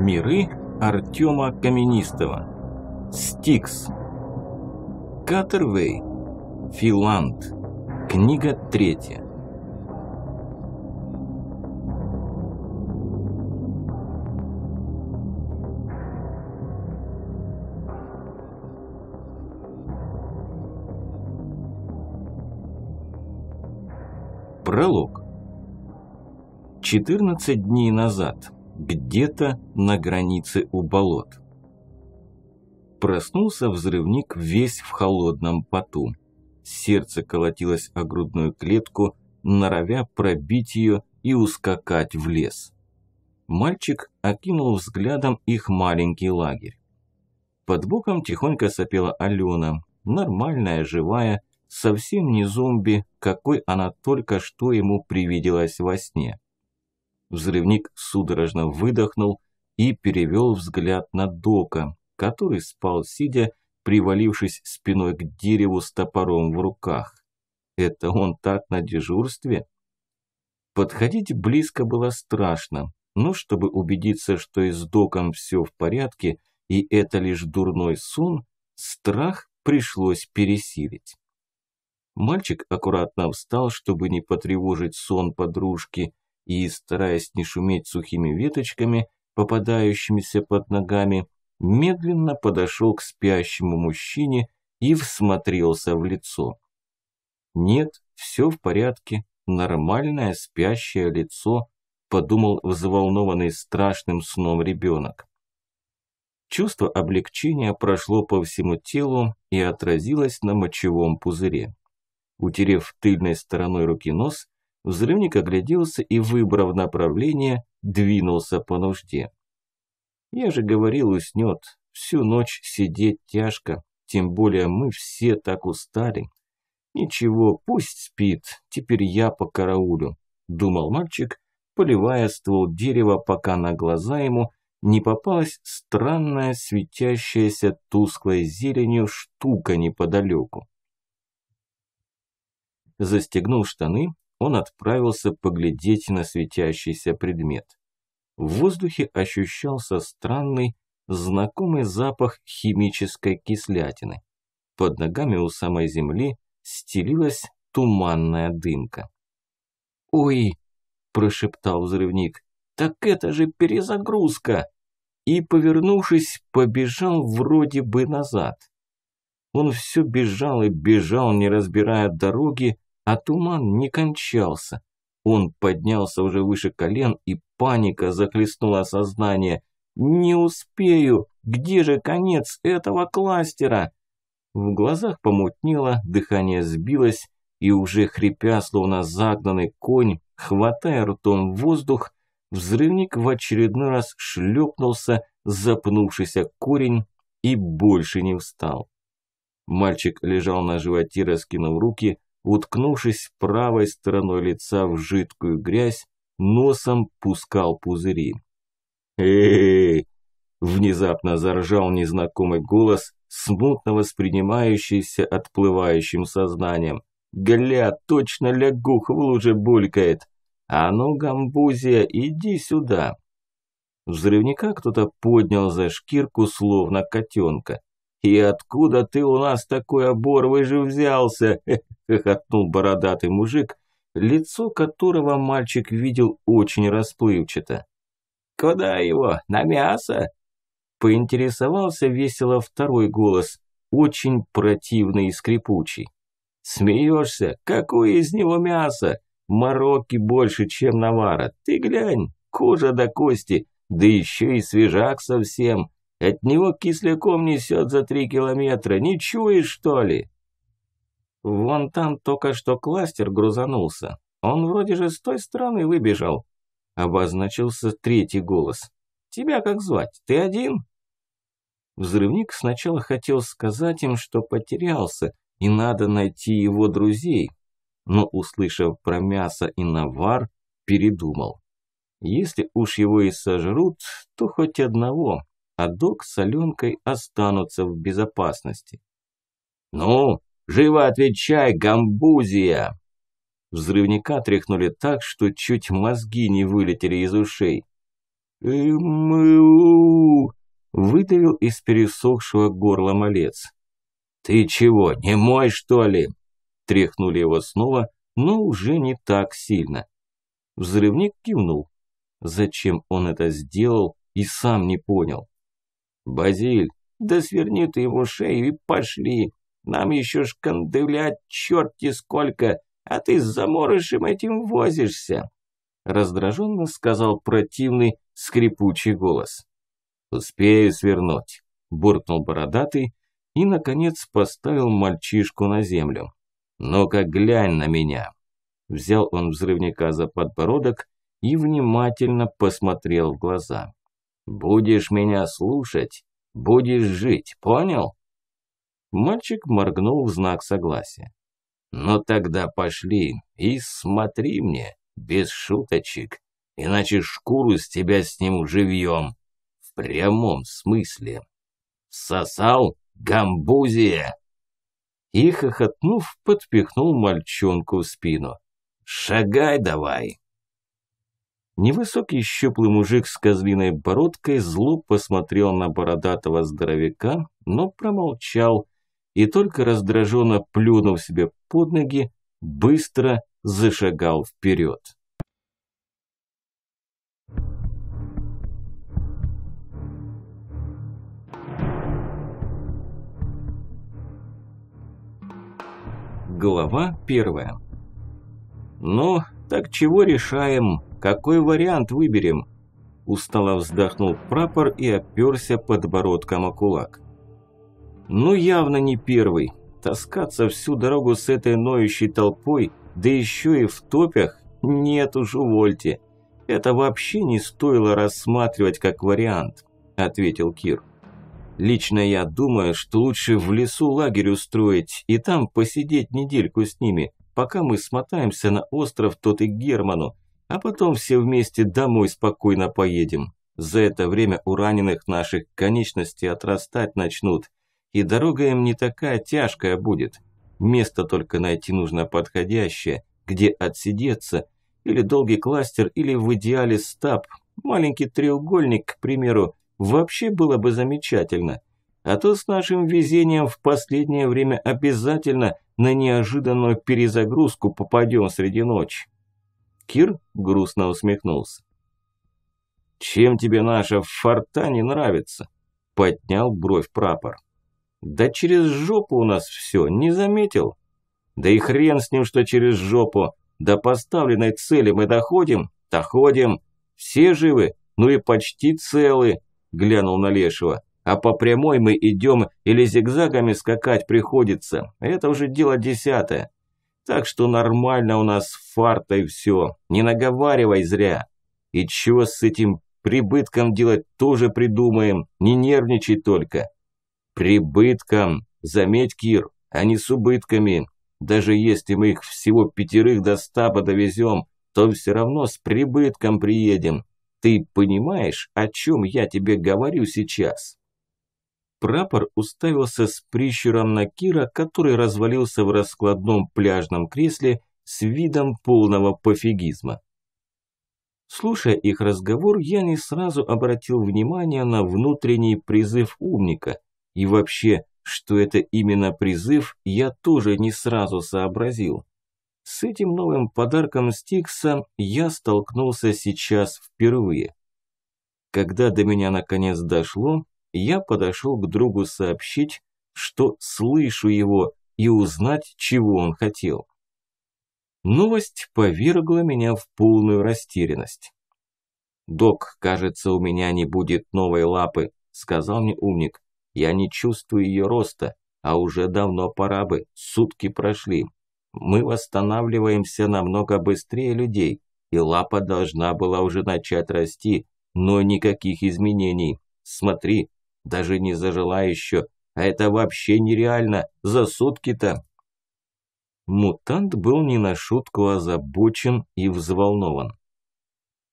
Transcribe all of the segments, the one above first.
Миры Артема Каменистого. Стикс. Катервей. Филанд. Книга третья. Пролог. 14 дней назад где-то на границе у болот. Проснулся взрывник весь в холодном поту. Сердце колотилось о грудную клетку, норовя пробить ее и ускакать в лес. Мальчик окинул взглядом их маленький лагерь. Под боком тихонько сопела Алена, нормальная, живая, совсем не зомби, какой она только что ему привиделась во сне. Взрывник судорожно выдохнул и перевел взгляд на Дока, который спал сидя, привалившись спиной к дереву с топором в руках. Это он так на дежурстве? Подходить близко было страшно, но чтобы убедиться, что и с Доком все в порядке, и это лишь дурной сон, страх пришлось пересилить. Мальчик аккуратно встал, чтобы не потревожить сон подружки, и, стараясь не шуметь сухими веточками, попадающимися под ногами, медленно подошел к спящему мужчине и всмотрелся в лицо. «Нет, все в порядке, нормальное спящее лицо», подумал взволнованный страшным сном ребенок. Чувство облегчения прошло по всему телу и отразилось на мочевом пузыре. Утерев тыльной стороной руки нос, Взрывник огляделся и, выбрав направление, двинулся по нужде. «Я же говорил, уснет. Всю ночь сидеть тяжко. Тем более мы все так устали. Ничего, пусть спит. Теперь я по караулю», – думал мальчик, поливая ствол дерева, пока на глаза ему не попалась странная светящаяся тусклой зеленью штука неподалеку. Застегнул штаны он отправился поглядеть на светящийся предмет. В воздухе ощущался странный, знакомый запах химической кислятины. Под ногами у самой земли стелилась туманная дымка. «Ой!» – прошептал взрывник. «Так это же перезагрузка!» И, повернувшись, побежал вроде бы назад. Он все бежал и бежал, не разбирая дороги, а туман не кончался. Он поднялся уже выше колен, и паника захлестнула сознание. «Не успею! Где же конец этого кластера?» В глазах помутнело, дыхание сбилось, и уже хрипя, словно загнанный конь, хватая ртом воздух, взрывник в очередной раз шлепнулся, запнувшийся корень, и больше не встал. Мальчик лежал на животе, раскинув руки, уткнувшись правой стороной лица в жидкую грязь, носом пускал пузыри. «Эй!» – внезапно заржал незнакомый голос, смутно воспринимающийся отплывающим сознанием. «Гля, точно лягух в луже булькает! А ну, гамбузия, иди сюда!» Взрывника кто-то поднял за шкирку, словно котенка. «И откуда ты у нас такой оборвый же взялся?» – хохотнул бородатый мужик, лицо которого мальчик видел очень расплывчато. «Куда его? На мясо?» – поинтересовался весело второй голос, очень противный и скрипучий. «Смеешься? Какое из него мясо? Мороки больше, чем навара. Ты глянь, кожа до кости, да еще и свежак совсем. От него кисляком несет за три километра. Не чуешь, что ли?» «Вон там только что кластер грузанулся. Он вроде же с той стороны выбежал», – обозначился третий голос. «Тебя как звать? Ты один?» Взрывник сначала хотел сказать им, что потерялся, и надо найти его друзей, но, услышав про мясо и навар, передумал. Если уж его и сожрут, то хоть одного, а док с Аленкой останутся в безопасности. «Ну, живо отвечай, гамбузия!» Взрывника тряхнули так, что чуть мозги не вылетели из ушей. «Эмэу!» – выдавил из пересохшего горла малец. «Ты чего, не мой, что ли?» – тряхнули его снова, но уже не так сильно. Взрывник кивнул. Зачем он это сделал, и сам не понял. «Базиль, да сверни ты ему шею и пошли. Нам еще шканделять черти сколько, а ты с заморышем этим возишься!» Раздраженно сказал противный скрипучий голос. «Успею свернуть», – буркнул бородатый и, наконец, поставил мальчишку на землю. «Ну-ка, глянь на меня!» Взял он взрывника за подбородок и внимательно посмотрел в глаза. Будешь меня слушать, будешь жить, понял? Мальчик моргнул в знак согласия. Ну тогда пошли и смотри мне, без шуточек, иначе шкуру с тебя сниму живьем. В прямом смысле. Сосал гамбузия! И, хохотнув, подпихнул мальчонку в спину. «Шагай давай!» Невысокий щуплый мужик с козлиной бородкой зло посмотрел на бородатого здоровяка, но промолчал и только раздраженно плюнув себе под ноги, быстро зашагал вперед. Глава первая. «Ну, так чего решаем?» Какой вариант выберем?» Устало вздохнул прапор и оперся подбородком о кулак. «Ну, явно не первый. Таскаться всю дорогу с этой ноющей толпой, да еще и в топях, нет уж, увольте. Это вообще не стоило рассматривать как вариант», – ответил Кир. «Лично я думаю, что лучше в лесу лагерь устроить и там посидеть недельку с ними, пока мы смотаемся на остров тот и Герману, а потом все вместе домой спокойно поедем. За это время у раненых наших конечности отрастать начнут, и дорога им не такая тяжкая будет. Место только найти нужно подходящее, где отсидеться, или долгий кластер, или в идеале стаб, маленький треугольник, к примеру, вообще было бы замечательно. А то с нашим везением в последнее время обязательно на неожиданную перезагрузку попадем среди ночи. Кир грустно усмехнулся. «Чем тебе наша форта не нравится?» – поднял бровь прапор. «Да через жопу у нас все, не заметил?» «Да и хрен с ним, что через жопу! До поставленной цели мы доходим, доходим! Все живы, ну и почти целы!» – глянул на Лешего. «А по прямой мы идем или зигзагами скакать приходится, это уже дело десятое!» Так что нормально у нас с фартой все. Не наговаривай зря. И чего с этим прибытком делать тоже придумаем. Не нервничай только. Прибытком. Заметь, Кир, а не с убытками. Даже если мы их всего пятерых до ста довезем, то все равно с прибытком приедем. Ты понимаешь, о чем я тебе говорю сейчас?» Прапор уставился с прищуром на Кира, который развалился в раскладном пляжном кресле с видом полного пофигизма. Слушая их разговор, я не сразу обратил внимание на внутренний призыв умника. И вообще, что это именно призыв, я тоже не сразу сообразил. С этим новым подарком Стикса я столкнулся сейчас впервые. Когда до меня наконец дошло, я подошел к другу сообщить, что слышу его и узнать, чего он хотел. Новость повергла меня в полную растерянность. «Док, кажется, у меня не будет новой лапы», – сказал мне умник. «Я не чувствую ее роста, а уже давно пора бы, сутки прошли. Мы восстанавливаемся намного быстрее людей, и лапа должна была уже начать расти, но никаких изменений. Смотри, даже не зажила еще. А это вообще нереально. За сутки-то. Мутант был не на шутку озабочен и взволнован.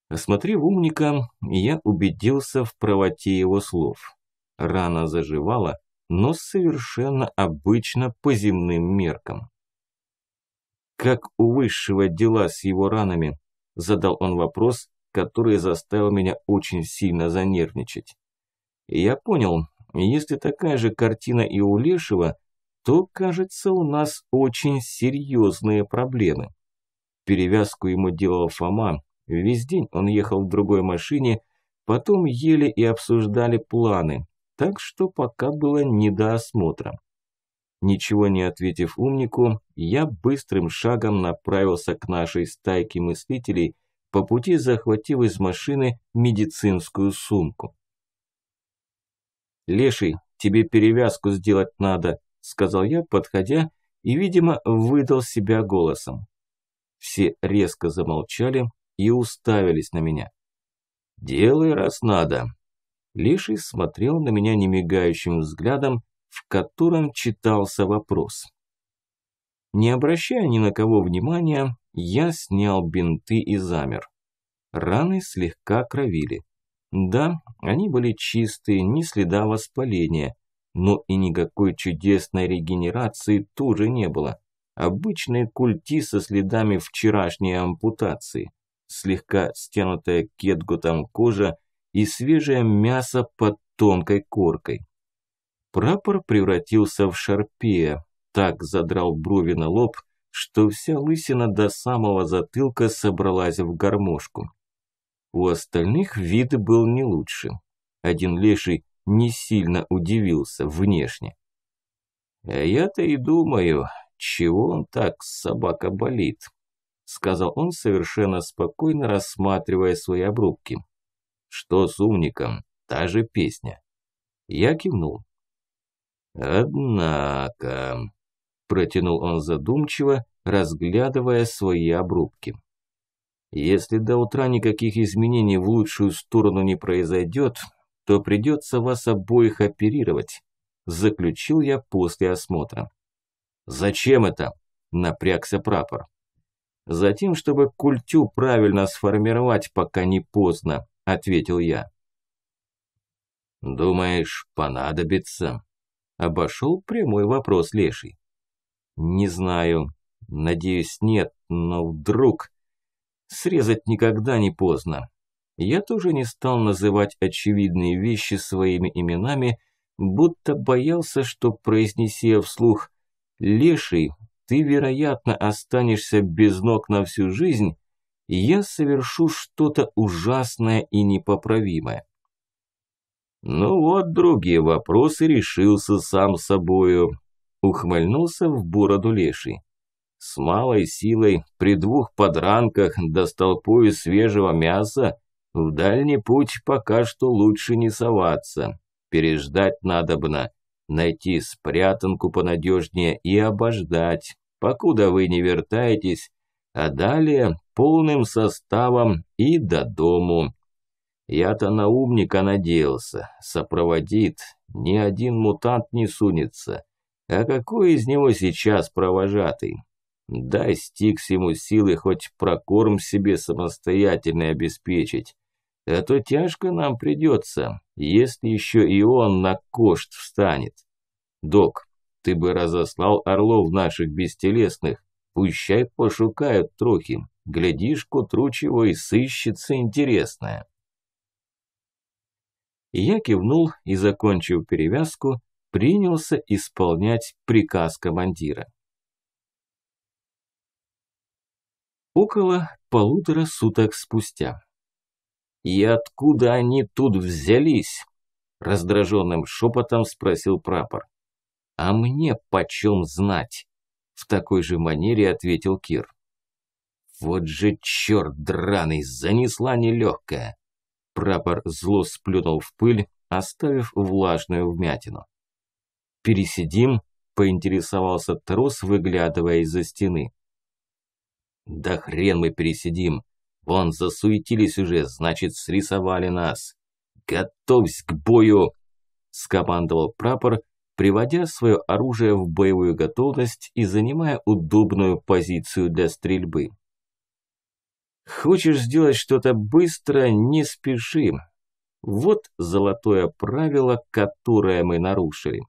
Осмотрев умника, я убедился в правоте его слов. Рана заживала, но совершенно обычно по земным меркам. «Как у высшего дела с его ранами?» – задал он вопрос, который заставил меня очень сильно занервничать. Я понял, если такая же картина и у Лешего, то, кажется, у нас очень серьезные проблемы. Перевязку ему делал Фома, весь день он ехал в другой машине, потом ели и обсуждали планы, так что пока было не до осмотра. Ничего не ответив умнику, я быстрым шагом направился к нашей стайке мыслителей, по пути захватив из машины медицинскую сумку. «Леший, тебе перевязку сделать надо», – сказал я, подходя, и, видимо, выдал себя голосом. Все резко замолчали и уставились на меня. «Делай, раз надо». Леший смотрел на меня немигающим взглядом, в котором читался вопрос. Не обращая ни на кого внимания, я снял бинты и замер. Раны слегка кровили. Да, они были чистые, ни следа воспаления, но и никакой чудесной регенерации тоже не было. Обычные культи со следами вчерашней ампутации, слегка стянутая кетгутом кожа и свежее мясо под тонкой коркой. Прапор превратился в шарпея, так задрал брови на лоб, что вся лысина до самого затылка собралась в гармошку. У остальных вид был не лучшим. Один леший не сильно удивился внешне. «А я-то и думаю, чего он так, собака, болит?» Сказал он совершенно спокойно, рассматривая свои обрубки. «Что с умником? Та же песня». Я кивнул. «Однако...» – протянул он задумчиво, разглядывая свои обрубки. Если до утра никаких изменений в лучшую сторону не произойдет, то придется вас обоих оперировать», – заключил я после осмотра. «Зачем это?» – напрягся прапор. «Затем, чтобы культю правильно сформировать, пока не поздно», – ответил я. «Думаешь, понадобится?» – обошел прямой вопрос Леший. «Не знаю. Надеюсь, нет, но вдруг...» Срезать никогда не поздно. Я тоже не стал называть очевидные вещи своими именами, будто боялся, что, произнеся вслух «Леший, ты, вероятно, останешься без ног на всю жизнь», я совершу что-то ужасное и непоправимое. «Ну вот, другие вопросы решился сам собою», – ухмыльнулся в бороду леший. С малой силой при двух подранках да с толпою свежего мяса в дальний путь пока что лучше не соваться. Переждать надобно, найти спрятанку понадежнее и обождать, покуда вы не вертаетесь, а далее полным составом и до дому. Я-то на умника надеялся, сопроводит, ни один мутант не сунется. А какой из него сейчас провожатый? Дай Стикс ему силы хоть прокорм себе самостоятельно обеспечить. А то тяжко нам придется, если еще и он на кошт встанет. Док, ты бы разослал орлов наших бестелесных, пущай пошукают трохи. Глядишь, к утру чего и сыщется интересное. Я кивнул и, закончив перевязку, принялся исполнять приказ командира. около полутора суток спустя. «И откуда они тут взялись?» – раздраженным шепотом спросил прапор. «А мне почем знать?» – в такой же манере ответил Кир. «Вот же черт драный, занесла нелегкая!» Прапор зло сплюнул в пыль, оставив влажную вмятину. «Пересидим?» – поинтересовался трос, выглядывая из-за стены. Да хрен мы пересидим. Вон засуетились уже, значит, срисовали нас. Готовься к бою! Скомандовал прапор, приводя свое оружие в боевую готовность и занимая удобную позицию для стрельбы. Хочешь сделать что-то быстро, не спеши. Вот золотое правило, которое мы нарушили.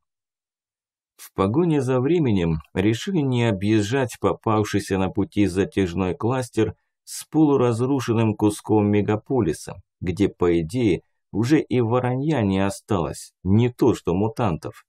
В погоне за временем решили не объезжать попавшийся на пути затяжной кластер с полуразрушенным куском мегаполиса, где, по идее, уже и воронья не осталось, не то что мутантов.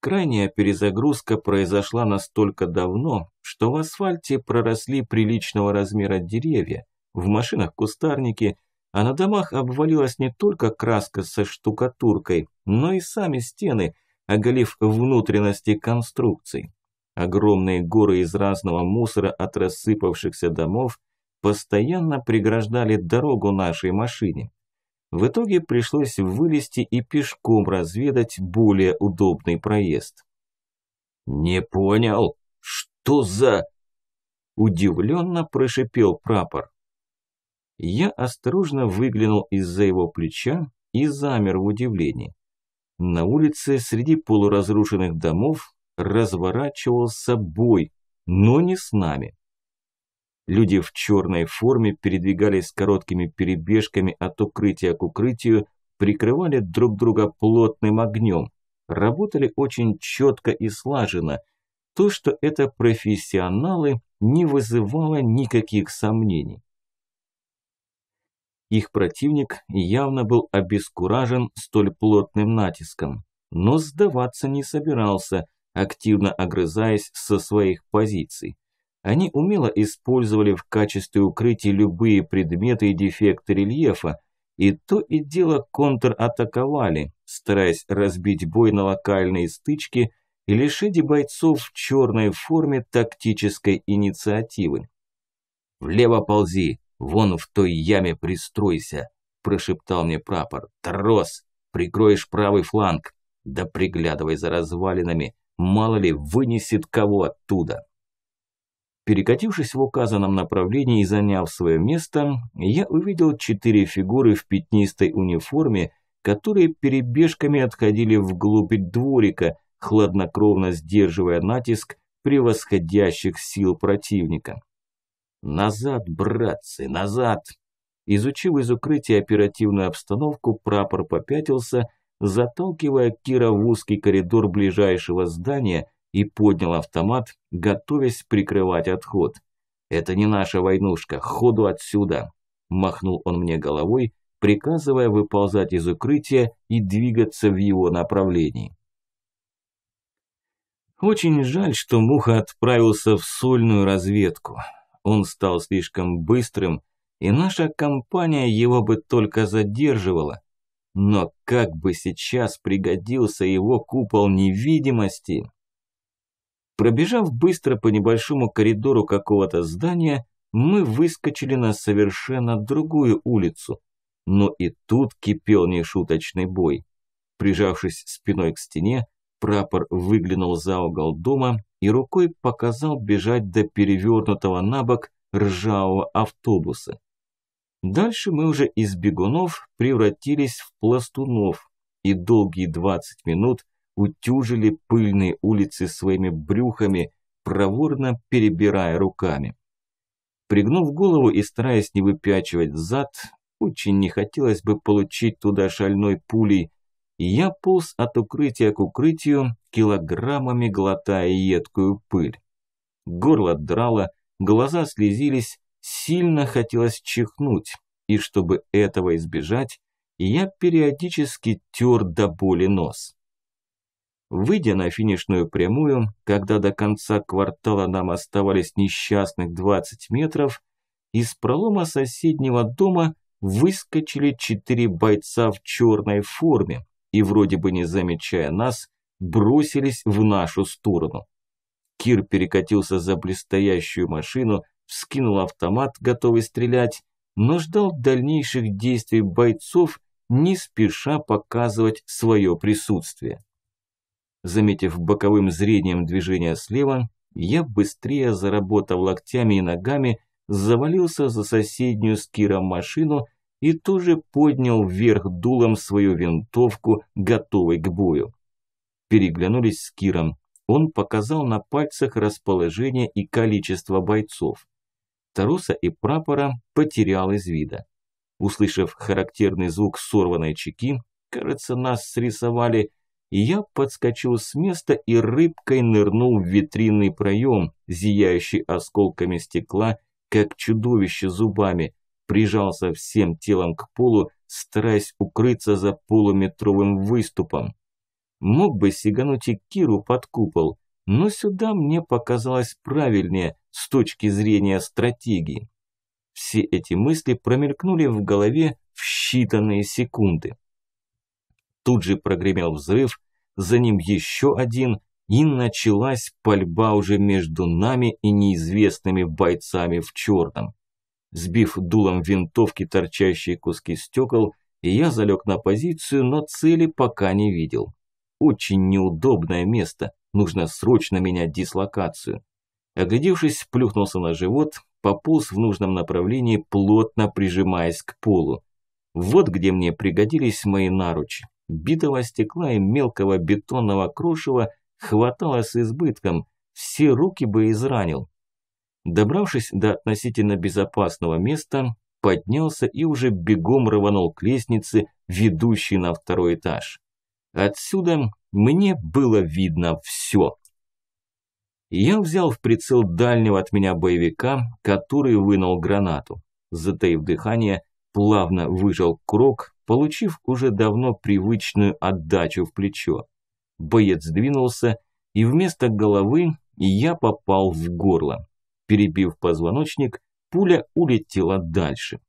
Крайняя перезагрузка произошла настолько давно, что в асфальте проросли приличного размера деревья, в машинах кустарники, а на домах обвалилась не только краска со штукатуркой, но и сами стены – оголив внутренности конструкций. Огромные горы из разного мусора от рассыпавшихся домов постоянно преграждали дорогу нашей машине. В итоге пришлось вылезти и пешком разведать более удобный проезд. «Не понял, что за...» Удивленно прошипел прапор. Я осторожно выглянул из-за его плеча и замер в удивлении. На улице среди полуразрушенных домов разворачивался бой, но не с нами. Люди в черной форме передвигались короткими перебежками от укрытия к укрытию, прикрывали друг друга плотным огнем, работали очень четко и слаженно. То, что это профессионалы, не вызывало никаких сомнений. Их противник явно был обескуражен столь плотным натиском, но сдаваться не собирался, активно огрызаясь со своих позиций. Они умело использовали в качестве укрытий любые предметы и дефекты рельефа, и то и дело контратаковали, стараясь разбить бой на локальные стычки и лишить бойцов в черной форме тактической инициативы. «Влево ползи!» «Вон в той яме пристройся», – прошептал мне прапор. «Трос! Прикроешь правый фланг! Да приглядывай за развалинами, мало ли вынесет кого оттуда!» Перекатившись в указанном направлении и заняв свое место, я увидел четыре фигуры в пятнистой униформе, которые перебежками отходили вглубь дворика, хладнокровно сдерживая натиск превосходящих сил противника. «Назад, братцы, назад!» Изучив из укрытия оперативную обстановку, прапор попятился, заталкивая Кира в узкий коридор ближайшего здания и поднял автомат, готовясь прикрывать отход. «Это не наша войнушка, ходу отсюда!» Махнул он мне головой, приказывая выползать из укрытия и двигаться в его направлении. Очень жаль, что Муха отправился в сольную разведку. Он стал слишком быстрым, и наша компания его бы только задерживала. Но как бы сейчас пригодился его купол невидимости? Пробежав быстро по небольшому коридору какого-то здания, мы выскочили на совершенно другую улицу. Но и тут кипел нешуточный бой. Прижавшись спиной к стене, прапор выглянул за угол дома и рукой показал бежать до перевернутого на бок ржавого автобуса. Дальше мы уже из бегунов превратились в пластунов и долгие 20 минут утюжили пыльные улицы своими брюхами, проворно перебирая руками. Пригнув голову и стараясь не выпячивать зад, очень не хотелось бы получить туда шальной пулей, я полз от укрытия к укрытию, килограммами глотая едкую пыль. Горло драло, глаза слезились, сильно хотелось чихнуть, и чтобы этого избежать, я периодически тер до боли нос. Выйдя на финишную прямую, когда до конца квартала нам оставались несчастных 20 метров, из пролома соседнего дома выскочили четыре бойца в черной форме, и, вроде бы не замечая нас, бросились в нашу сторону. Кир перекатился за блестящую машину, вскинул автомат, готовый стрелять, но ждал дальнейших действий бойцов, не спеша показывать свое присутствие. Заметив боковым зрением движение слева, я быстрее, заработав локтями и ногами, завалился за соседнюю с Киром машину и тут же поднял вверх дулом свою винтовку, готовый к бою. Переглянулись с Киром. Он показал на пальцах расположение и количество бойцов. Таруса и прапора потерял из вида. Услышав характерный звук сорванной чеки, кажется, нас срисовали, я подскочил с места и рыбкой нырнул в витринный проем, зияющий осколками стекла, как чудовище зубами – прижался всем телом к полу, стараясь укрыться за полуметровым выступом. Мог бы сигануть и Киру под купол, но сюда мне показалось правильнее с точки зрения стратегии. Все эти мысли промелькнули в голове в считанные секунды. Тут же прогремел взрыв, за ним еще один, и началась пальба уже между нами и неизвестными бойцами в черном. Сбив дулом винтовки торчащие куски стекол, я залег на позицию, но цели пока не видел. Очень неудобное место, нужно срочно менять дислокацию. Оглядевшись, плюхнулся на живот, пополз в нужном направлении, плотно прижимаясь к полу. Вот где мне пригодились мои наручи. Битого стекла и мелкого бетонного крошева хватало с избытком, все руки бы изранил. Добравшись до относительно безопасного места, поднялся и уже бегом рванул к лестнице, ведущей на второй этаж. Отсюда мне было видно все. Я взял в прицел дальнего от меня боевика, который вынул гранату. Затаив дыхание, плавно выжал крок, получив уже давно привычную отдачу в плечо. Боец двинулся, и вместо головы я попал в горло. Перебив позвоночник, пуля улетела дальше.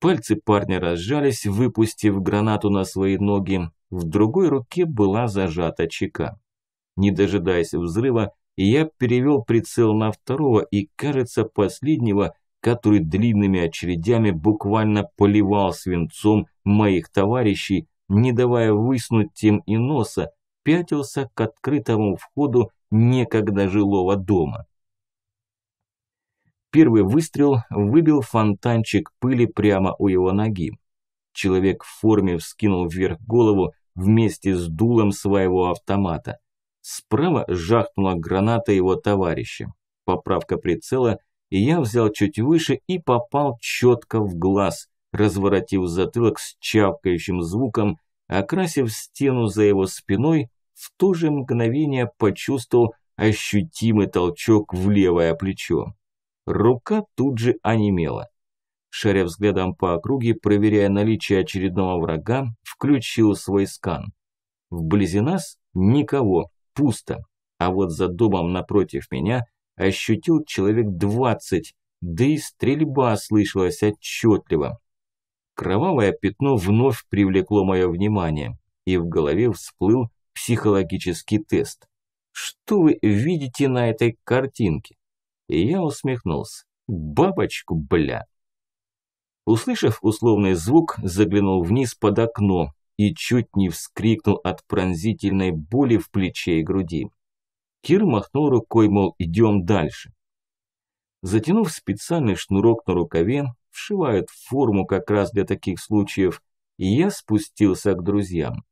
Пальцы парня разжались, выпустив гранату на свои ноги. В другой руке была зажата чека. Не дожидаясь взрыва, я перевел прицел на второго и, кажется, последнего, который длинными очередями буквально поливал свинцом моих товарищей, не давая выснуть им и носа, пятился к открытому входу некогда жилого дома. Первый выстрел выбил фонтанчик пыли прямо у его ноги. Человек в форме вскинул вверх голову вместе с дулом своего автомата. Справа жахнула граната его товарища. Поправка прицела, и я взял чуть выше и попал четко в глаз, разворотив затылок с чавкающим звуком, окрасив стену за его спиной, в то же мгновение почувствовал ощутимый толчок в левое плечо. Рука тут же онемела. Шаря взглядом по округе, проверяя наличие очередного врага, включил свой скан. Вблизи нас никого, пусто. А вот за домом напротив меня ощутил человек двадцать, да и стрельба слышалась отчетливо. Кровавое пятно вновь привлекло мое внимание, и в голове всплыл психологический тест. Что вы видите на этой картинке? И я усмехнулся. Бабочку, бля. Услышав условный звук, заглянул вниз под окно и чуть не вскрикнул от пронзительной боли в плече и груди. Кир махнул рукой, мол, идем дальше. Затянув специальный шнурок на рукаве, вшивают форму как раз для таких случаев, и я спустился к друзьям.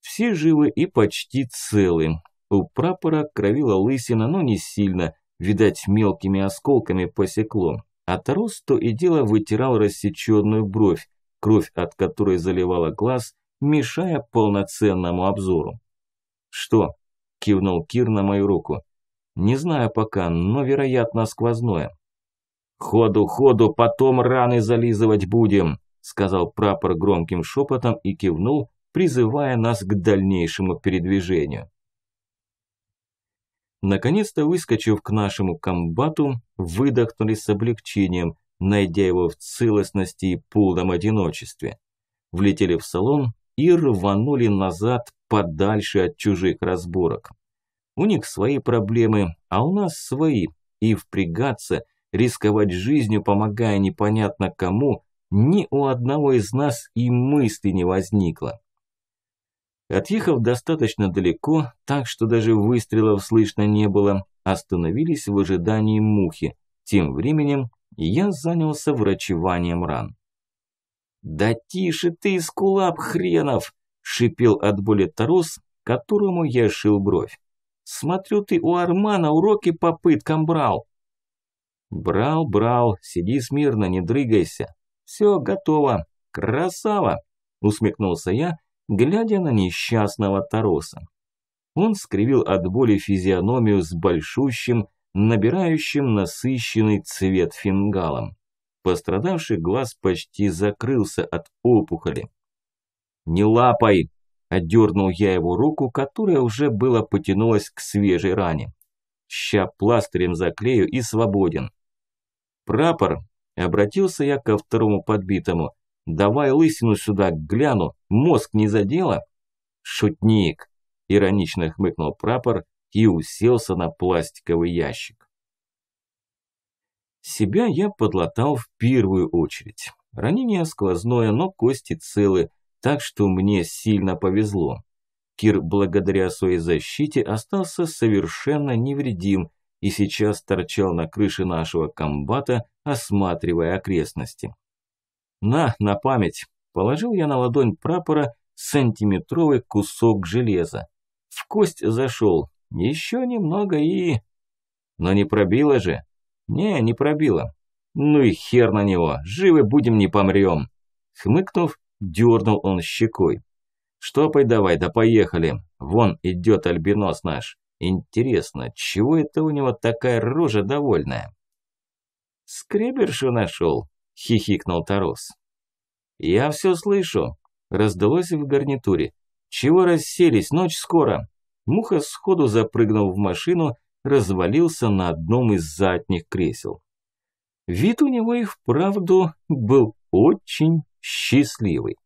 Все живы и почти целы. У прапора кровила лысина, но не сильно – Видать, мелкими осколками посекло. А Тарус то и дело вытирал рассеченную бровь, кровь от которой заливала глаз, мешая полноценному обзору. «Что?» – кивнул Кир на мою руку. «Не знаю пока, но, вероятно, сквозное». «Ходу, ходу, потом раны зализывать будем», – сказал прапор громким шепотом и кивнул, призывая нас к дальнейшему передвижению. Наконец-то, выскочив к нашему комбату, выдохнули с облегчением, найдя его в целостности и полном одиночестве. Влетели в салон и рванули назад, подальше от чужих разборок. У них свои проблемы, а у нас свои, и впрягаться, рисковать жизнью, помогая непонятно кому, ни у одного из нас и мысли не возникло. Отъехав достаточно далеко, так что даже выстрелов слышно не было, остановились в ожидании мухи. Тем временем я занялся врачеванием ран. «Да тише ты, скулап хренов!» – шипел от боли Тарус, которому я шил бровь. «Смотрю, ты у Армана уроки по пыткам брал!» «Брал, брал, сиди смирно, не дрыгайся. Все, готово. Красава!» – усмехнулся я глядя на несчастного Тароса. Он скривил от боли физиономию с большущим, набирающим насыщенный цвет фингалом. Пострадавший глаз почти закрылся от опухоли. «Не лапай!» – отдернул я его руку, которая уже было потянулась к свежей ране. «Ща пластырем заклею и свободен». «Прапор!» – обратился я ко второму подбитому. Давай лысину сюда гляну, мозг не задело?» «Шутник!» – иронично хмыкнул прапор и уселся на пластиковый ящик. Себя я подлатал в первую очередь. Ранение сквозное, но кости целы, так что мне сильно повезло. Кир, благодаря своей защите, остался совершенно невредим и сейчас торчал на крыше нашего комбата, осматривая окрестности. На, на память. Положил я на ладонь прапора сантиметровый кусок железа. В кость зашел. Еще немного и... Но не пробило же. Не, не пробило. Ну и хер на него. Живы будем, не помрем. Хмыкнув, дернул он щекой. Штопай давай, да поехали. Вон идет альбинос наш. Интересно, чего это у него такая рожа довольная? Скребершу нашел, – хихикнул Тарос. «Я все слышу!» – раздалось в гарнитуре. «Чего расселись? Ночь скоро!» Муха сходу запрыгнул в машину, развалился на одном из задних кресел. Вид у него и вправду был очень счастливый.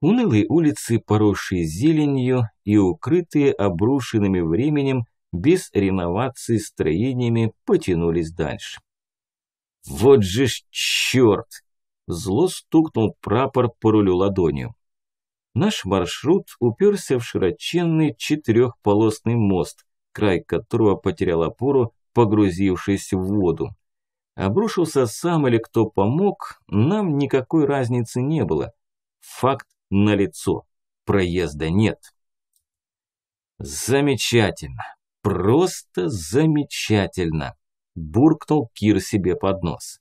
Унылые улицы, поросшие зеленью и укрытые обрушенными временем без реновации строениями, потянулись дальше. «Вот же ж черт!» Зло стукнул прапор по рулю ладонью. Наш маршрут уперся в широченный четырехполосный мост, край которого потерял опору, погрузившись в воду. Обрушился сам или кто помог, нам никакой разницы не было. Факт налицо. Проезда нет. Замечательно. Просто замечательно буркнул Кир себе под нос.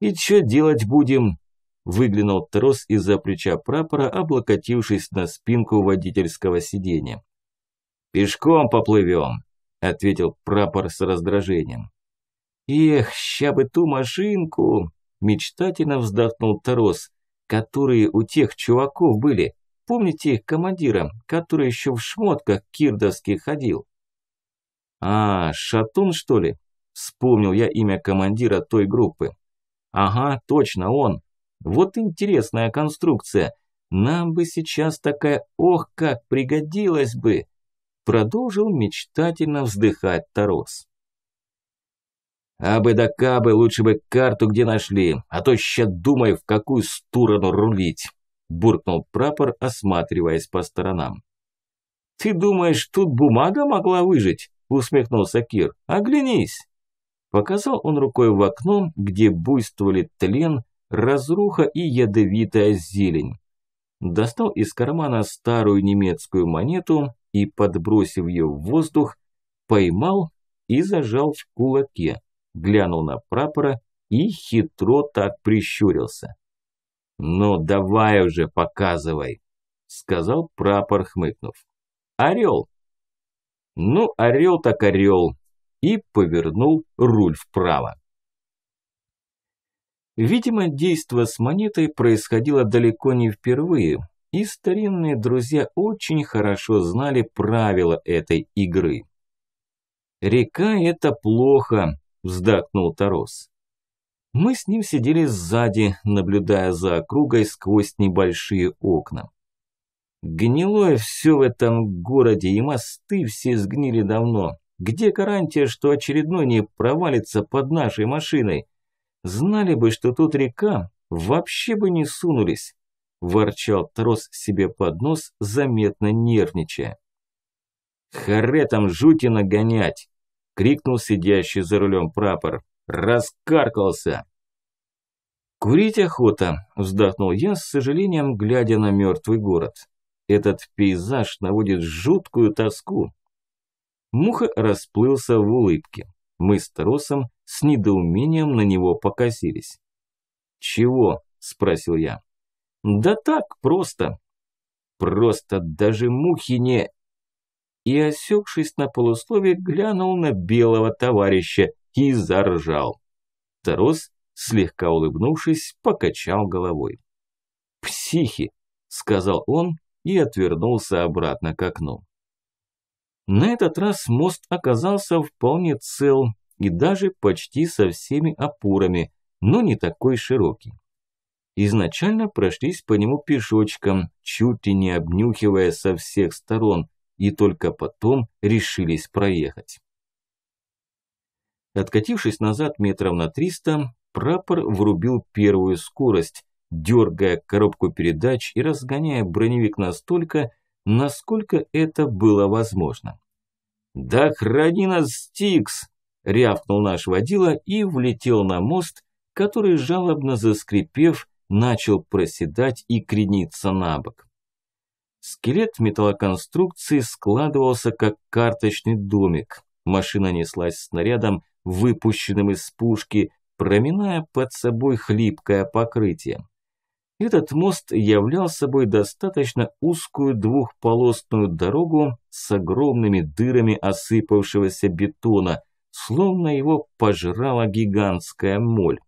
«И что делать будем?» Выглянул трос из-за плеча прапора, облокотившись на спинку водительского сиденья. «Пешком поплывем», – ответил прапор с раздражением. «Эх, ща бы ту машинку!» – мечтательно вздохнул Торос, которые у тех чуваков были. Помните их командира, который еще в шмотках кирдовских ходил? «А, шатун, что ли?» Вспомнил я имя командира той группы. Ага, точно он. Вот интересная конструкция. Нам бы сейчас такая, ох, как пригодилась бы. Продолжил мечтательно вздыхать Тарос. Абы да кабы, лучше бы карту где нашли, а то ща думай, в какую сторону рулить, буркнул прапор, осматриваясь по сторонам. Ты думаешь, тут бумага могла выжить? усмехнулся Кир. Оглянись. Показал он рукой в окно, где буйствовали тлен, разруха и ядовитая зелень. Достал из кармана старую немецкую монету и, подбросив ее в воздух, поймал и зажал в кулаке, глянул на прапора и хитро так прищурился. «Ну, давай уже, показывай», – сказал прапор, хмыкнув. «Орел!» «Ну, орел так орел!» и повернул руль вправо. Видимо, действо с монетой происходило далеко не впервые, и старинные друзья очень хорошо знали правила этой игры. «Река – это плохо», – вздохнул Тарос. Мы с ним сидели сзади, наблюдая за округой сквозь небольшие окна. Гнилое все в этом городе, и мосты все сгнили давно. Где гарантия, что очередной не провалится под нашей машиной? Знали бы, что тут река, вообще бы не сунулись. Ворчал Трос себе под нос, заметно нервничая. «Харе там жути нагонять!» – крикнул сидящий за рулем прапор. «Раскаркался!» «Курить охота!» – вздохнул я, с сожалением глядя на мертвый город. «Этот пейзаж наводит жуткую тоску. Муха расплылся в улыбке. Мы с Таросом с недоумением на него покосились. «Чего?» – спросил я. «Да так, просто». «Просто даже мухи не...» И, осекшись на полусловие, глянул на белого товарища и заржал. Тарос, слегка улыбнувшись, покачал головой. «Психи!» – сказал он и отвернулся обратно к окну. На этот раз мост оказался вполне цел и даже почти со всеми опорами, но не такой широкий. Изначально прошлись по нему пешочком, чуть ли не обнюхивая со всех сторон, и только потом решились проехать. Откатившись назад метров на 300, прапор врубил первую скорость, дергая коробку передач и разгоняя броневик настолько, насколько это было возможно. «Да храни нас, Стикс!» – рявкнул наш водила и влетел на мост, который, жалобно заскрипев, начал проседать и крениться на бок. Скелет металлоконструкции складывался как карточный домик. Машина неслась снарядом, выпущенным из пушки, проминая под собой хлипкое покрытие. Этот мост являл собой достаточно узкую двухполосную дорогу с огромными дырами осыпавшегося бетона, словно его пожрала гигантская моль.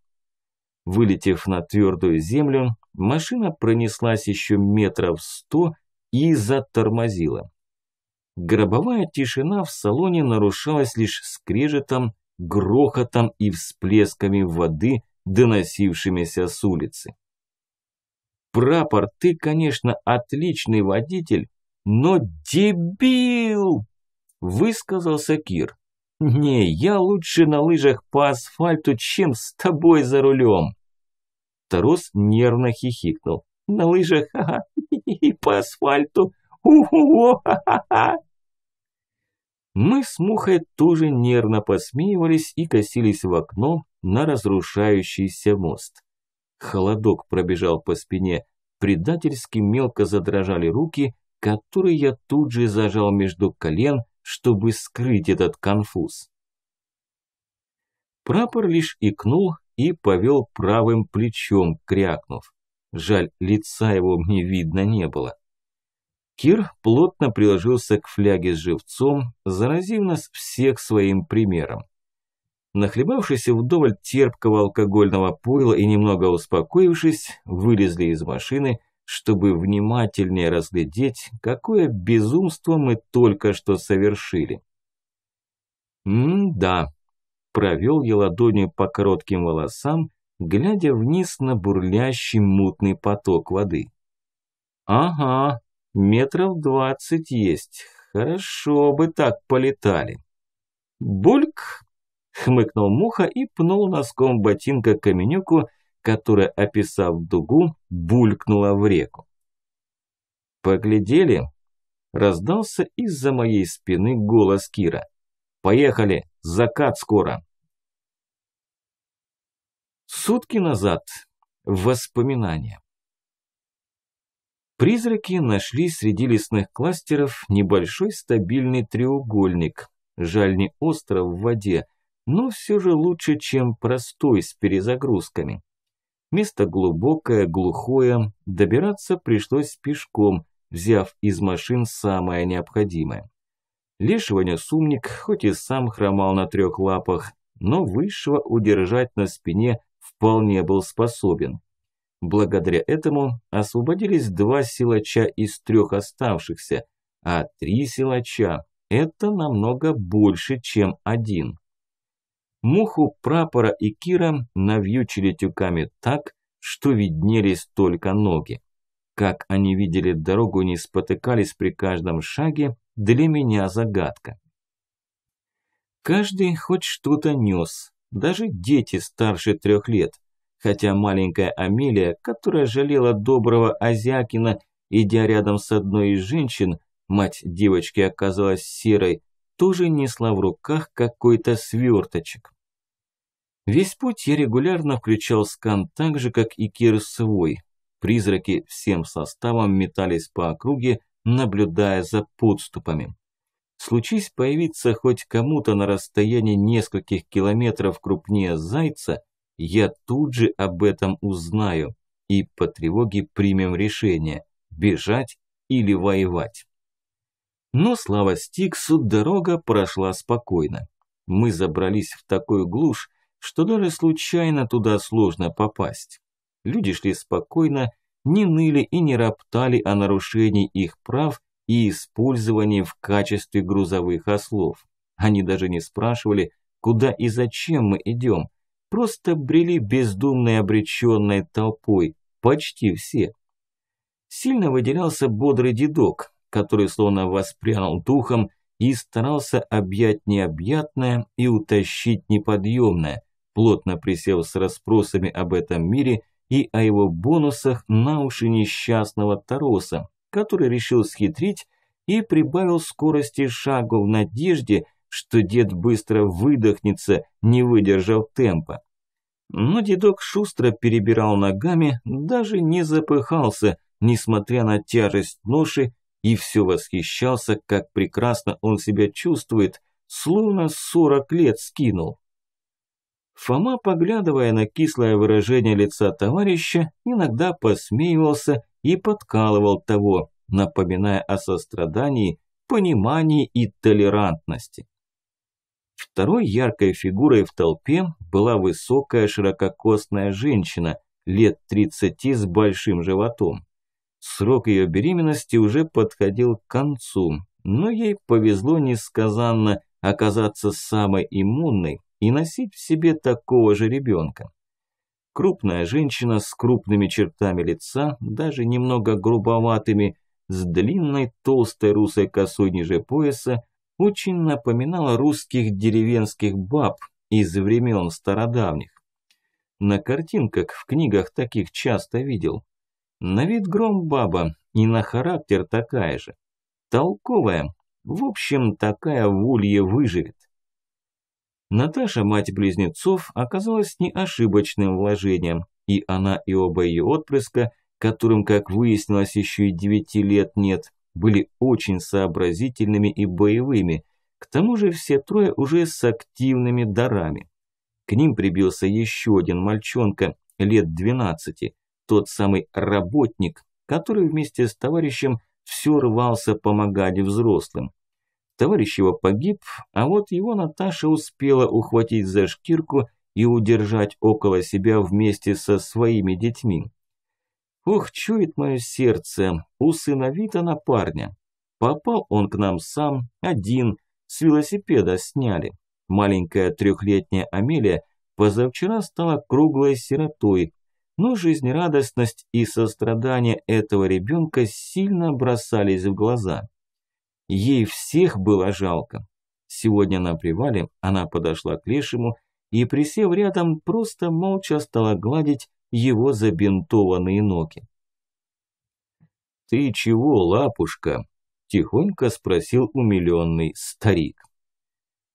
Вылетев на твердую землю, машина пронеслась еще метров сто и затормозила. Гробовая тишина в салоне нарушалась лишь скрежетом, грохотом и всплесками воды, доносившимися с улицы. Прапор, ты, конечно, отличный водитель, но дебил!» Высказался Кир. «Не, я лучше на лыжах по асфальту, чем с тобой за рулем!» Тарос нервно хихикнул. «На лыжах, ха-ха, и по асфальту, у-ху-ху, ха-ха-ха!» Мы с Мухой тоже нервно посмеивались и косились в окно на разрушающийся мост холодок пробежал по спине, предательски мелко задрожали руки, которые я тут же зажал между колен, чтобы скрыть этот конфуз. Прапор лишь икнул и повел правым плечом, крякнув. Жаль, лица его мне видно не было. Кир плотно приложился к фляге с живцом, заразив нас всех своим примером. Нахлебавшись вдоволь терпкого алкогольного пойла и немного успокоившись, вылезли из машины, чтобы внимательнее разглядеть, какое безумство мы только что совершили. «М-да», – провел я ладонью по коротким волосам, глядя вниз на бурлящий мутный поток воды. «Ага, метров двадцать есть, хорошо бы так полетали». Бульк Хмыкнул муха и пнул носком ботинка каменюку, которая, описав дугу, булькнула в реку. «Поглядели?» – раздался из-за моей спины голос Кира. «Поехали! Закат скоро!» Сутки назад. Воспоминания. Призраки нашли среди лесных кластеров небольшой стабильный треугольник. Жаль не остров в воде, но все же лучше, чем простой с перезагрузками. Место глубокое, глухое, добираться пришлось пешком, взяв из машин самое необходимое. Лишь сумник хоть и сам хромал на трех лапах, но высшего удержать на спине вполне был способен. Благодаря этому освободились два силача из трех оставшихся, а три силача – это намного больше, чем один. Муху, прапора и Кира навьючили тюками так, что виднелись только ноги. Как они видели дорогу и не спотыкались при каждом шаге, для меня загадка. Каждый хоть что-то нес, даже дети старше трех лет, хотя маленькая Амелия, которая жалела доброго Азякина, идя рядом с одной из женщин, мать девочки оказалась серой, тоже несла в руках какой-то сверточек. Весь путь я регулярно включал скан так же, как и Кир свой. Призраки всем составом метались по округе, наблюдая за подступами. Случись появиться хоть кому-то на расстоянии нескольких километров крупнее зайца, я тут же об этом узнаю и по тревоге примем решение – бежать или воевать. Но слава Стиксу, дорога прошла спокойно. Мы забрались в такую глушь, что даже случайно туда сложно попасть. Люди шли спокойно, не ныли и не роптали о нарушении их прав и использовании в качестве грузовых ослов. Они даже не спрашивали, куда и зачем мы идем. Просто брели бездумной обреченной толпой, почти все. Сильно выделялся бодрый дедок, который словно воспрянул духом и старался объять необъятное и утащить неподъемное, плотно присев с расспросами об этом мире и о его бонусах на уши несчастного Тароса, который решил схитрить и прибавил скорости шагу в надежде, что дед быстро выдохнется, не выдержав темпа. Но дедок шустро перебирал ногами, даже не запыхался, несмотря на тяжесть ноши, и все восхищался, как прекрасно он себя чувствует, словно сорок лет скинул. Фома, поглядывая на кислое выражение лица товарища, иногда посмеивался и подкалывал того, напоминая о сострадании, понимании и толерантности. Второй яркой фигурой в толпе была высокая ширококосная женщина лет 30 с большим животом. Срок ее беременности уже подходил к концу, но ей повезло несказанно оказаться самой иммунной, и носить в себе такого же ребенка. Крупная женщина с крупными чертами лица, даже немного грубоватыми, с длинной толстой русой косой ниже пояса, очень напоминала русских деревенских баб из времен стародавних. На картинках в книгах таких часто видел. На вид гром баба и на характер такая же. Толковая, в общем, такая в улье выживет. Наташа, мать близнецов, оказалась не ошибочным вложением, и она и оба ее отпрыска, которым, как выяснилось, еще и девяти лет нет, были очень сообразительными и боевыми, к тому же все трое уже с активными дарами. К ним прибился еще один мальчонка, лет двенадцати, тот самый работник, который вместе с товарищем все рвался помогать взрослым. Товарищ его погиб, а вот его Наташа успела ухватить за шкирку и удержать около себя вместе со своими детьми. Ох, чует мое сердце, усыновит она парня. Попал он к нам сам, один, с велосипеда сняли. Маленькая трехлетняя Амелия позавчера стала круглой сиротой, но жизнерадостность и сострадание этого ребенка сильно бросались в глаза. Ей всех было жалко. Сегодня на привале она подошла к Лешему и, присев рядом, просто молча стала гладить его забинтованные ноги. «Ты чего, лапушка?» – тихонько спросил умиленный старик.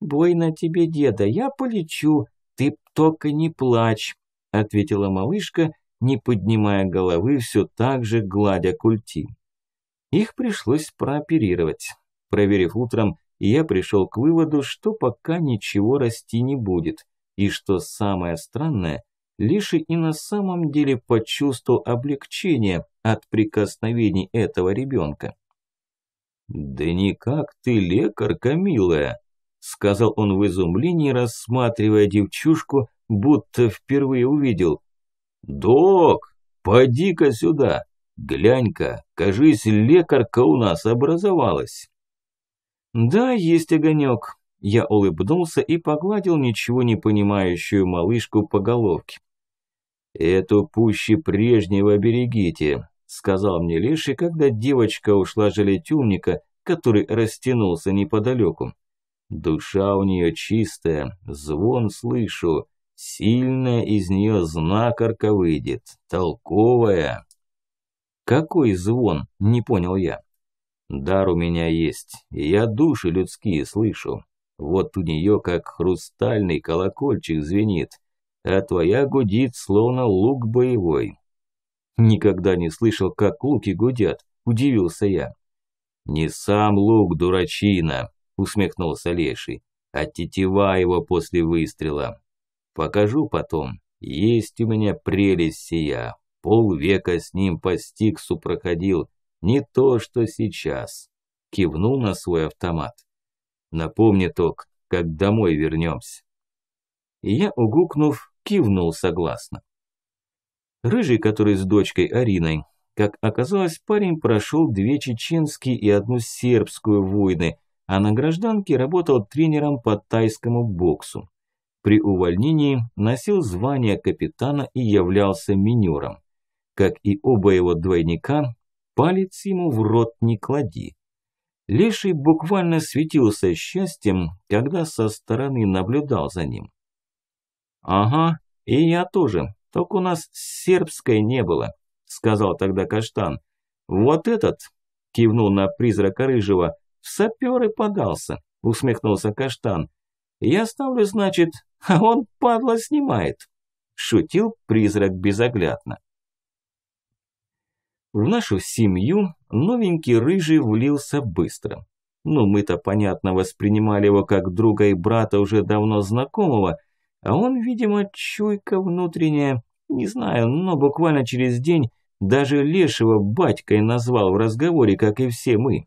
«Бой на тебе, деда, я полечу, ты только не плачь», – ответила малышка, не поднимая головы, все так же гладя культи. Их пришлось прооперировать. Проверив утром, я пришел к выводу, что пока ничего расти не будет. И что самое странное, Лиши и на самом деле почувствовал облегчение от прикосновений этого ребенка. «Да никак ты лекарка, милая!» – сказал он в изумлении, рассматривая девчушку, будто впервые увидел. «Док, поди-ка сюда!» Глянь-ка, кажись, лекарка у нас образовалась. Да, есть огонек. Я улыбнулся и погладил ничего не понимающую малышку по головке. «Эту пуще прежнего берегите», – сказал мне Леший, когда девочка ушла жалеть умника, который растянулся неподалеку. «Душа у нее чистая, звон слышу, сильная из нее знакарка выйдет, толковая». «Какой звон?» – не понял я. «Дар у меня есть, и я души людские слышу. Вот у нее как хрустальный колокольчик звенит, а твоя гудит, словно лук боевой». «Никогда не слышал, как луки гудят», – удивился я. «Не сам лук, дурачина», – усмехнулся Леший, – «а тетива его после выстрела. Покажу потом. Есть у меня прелесть сия, Полвека с ним по стиксу проходил, не то что сейчас. Кивнул на свой автомат. Напомни, Ток, как домой вернемся. И я, угукнув, кивнул согласно. Рыжий, который с дочкой Ариной, как оказалось, парень прошел две чеченские и одну сербскую войны, а на гражданке работал тренером по тайскому боксу. При увольнении носил звание капитана и являлся минером как и оба его двойника, палец ему в рот не клади. Леший буквально светился счастьем, когда со стороны наблюдал за ним. «Ага, и я тоже, только у нас сербской не было», – сказал тогда Каштан. «Вот этот», – кивнул на призрака Рыжего, – «в саперы подался», – усмехнулся Каштан. «Я ставлю, значит, а он, падла, снимает», – шутил призрак безоглядно. В нашу семью новенький рыжий влился быстро. Ну, мы-то, понятно, воспринимали его как друга и брата уже давно знакомого, а он, видимо, чуйка внутренняя, не знаю, но буквально через день даже Лешего батькой назвал в разговоре, как и все мы.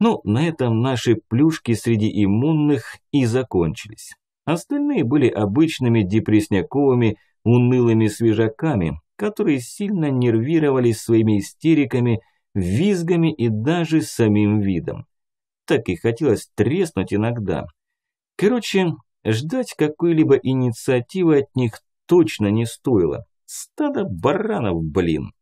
Ну, на этом наши плюшки среди иммунных и закончились. Остальные были обычными депресняковыми, унылыми свежаками, которые сильно нервировали своими истериками, визгами и даже самим видом. Так и хотелось треснуть иногда. Короче, ждать какой-либо инициативы от них точно не стоило. Стадо баранов, блин.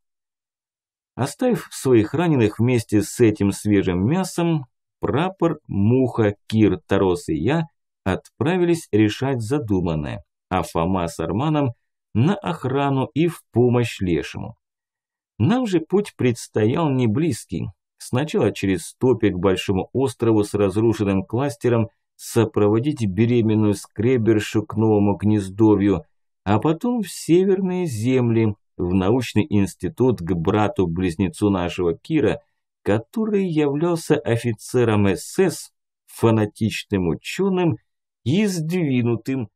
Оставив своих раненых вместе с этим свежим мясом, прапор, муха, кир, торос и я отправились решать задуманное, а Фома с Арманом на охрану и в помощь лешему. Нам же путь предстоял не близкий. Сначала через топи к большому острову с разрушенным кластером сопроводить беременную скребершу к новому гнездовью, а потом в северные земли, в научный институт к брату-близнецу нашего Кира, который являлся офицером СС, фанатичным ученым и сдвинутым